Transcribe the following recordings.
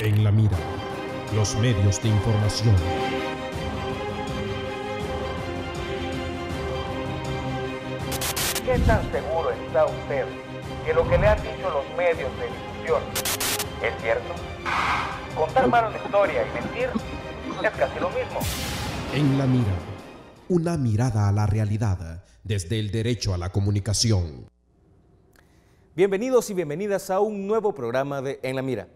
En la mira, los medios de información. ¿Qué tan seguro está usted que lo que le han dicho los medios de difusión es cierto? Contar mal una historia y mentir es casi lo mismo. En la mira, una mirada a la realidad desde el derecho a la comunicación. Bienvenidos y bienvenidas a un nuevo programa de En la mira.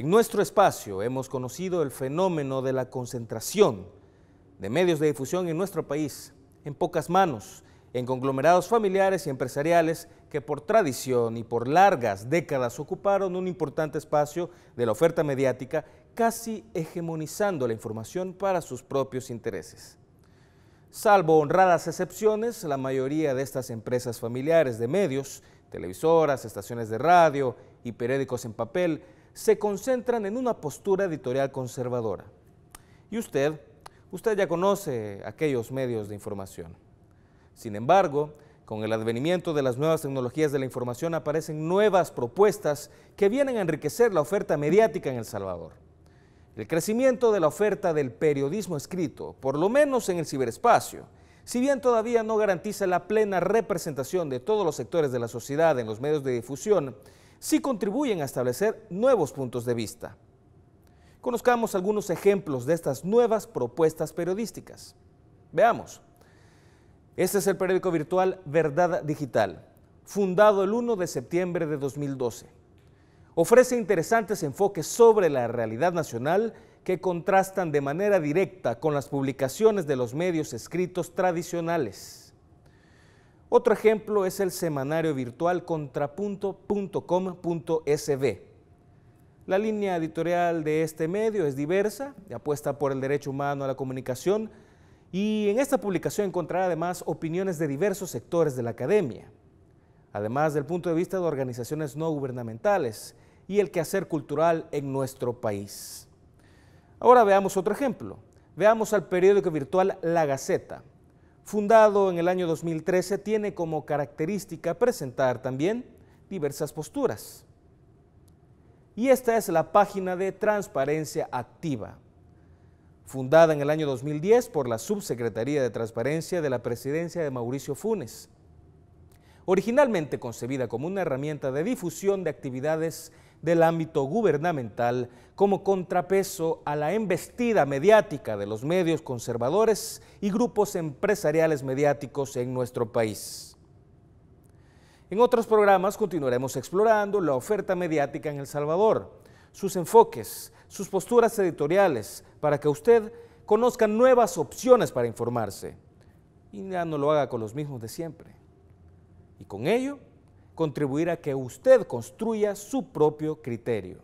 En nuestro espacio hemos conocido el fenómeno de la concentración de medios de difusión en nuestro país, en pocas manos, en conglomerados familiares y empresariales que por tradición y por largas décadas ocuparon un importante espacio de la oferta mediática, casi hegemonizando la información para sus propios intereses. Salvo honradas excepciones, la mayoría de estas empresas familiares de medios, televisoras, estaciones de radio y periódicos en papel se concentran en una postura editorial conservadora. Y usted, usted ya conoce aquellos medios de información. Sin embargo, con el advenimiento de las nuevas tecnologías de la información aparecen nuevas propuestas que vienen a enriquecer la oferta mediática en El Salvador. El crecimiento de la oferta del periodismo escrito, por lo menos en el ciberespacio, si bien todavía no garantiza la plena representación de todos los sectores de la sociedad en los medios de difusión, sí contribuyen a establecer nuevos puntos de vista. Conozcamos algunos ejemplos de estas nuevas propuestas periodísticas. Veamos. Este es el periódico virtual Verdad Digital, fundado el 1 de septiembre de 2012. Ofrece interesantes enfoques sobre la realidad nacional que contrastan de manera directa con las publicaciones de los medios escritos tradicionales. Otro ejemplo es el semanario virtual contrapunto.com.sb. La línea editorial de este medio es diversa apuesta por el derecho humano a la comunicación y en esta publicación encontrará además opiniones de diversos sectores de la academia, además del punto de vista de organizaciones no gubernamentales y el quehacer cultural en nuestro país. Ahora veamos otro ejemplo. Veamos al periódico virtual La Gaceta, fundado en el año 2013, tiene como característica presentar también diversas posturas. Y esta es la página de Transparencia Activa, fundada en el año 2010 por la Subsecretaría de Transparencia de la Presidencia de Mauricio Funes. Originalmente concebida como una herramienta de difusión de actividades del ámbito gubernamental como contrapeso a la embestida mediática de los medios conservadores y grupos empresariales mediáticos en nuestro país. En otros programas continuaremos explorando la oferta mediática en El Salvador, sus enfoques, sus posturas editoriales, para que usted conozca nuevas opciones para informarse y ya no lo haga con los mismos de siempre. Y con ello contribuir a que usted construya su propio criterio.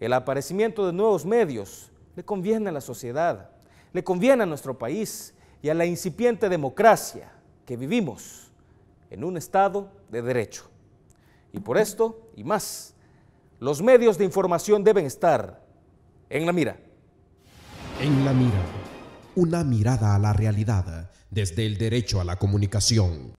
El aparecimiento de nuevos medios le conviene a la sociedad, le conviene a nuestro país y a la incipiente democracia que vivimos en un Estado de derecho. Y por esto y más, los medios de información deben estar en la mira. En la mira, una mirada a la realidad desde el derecho a la comunicación.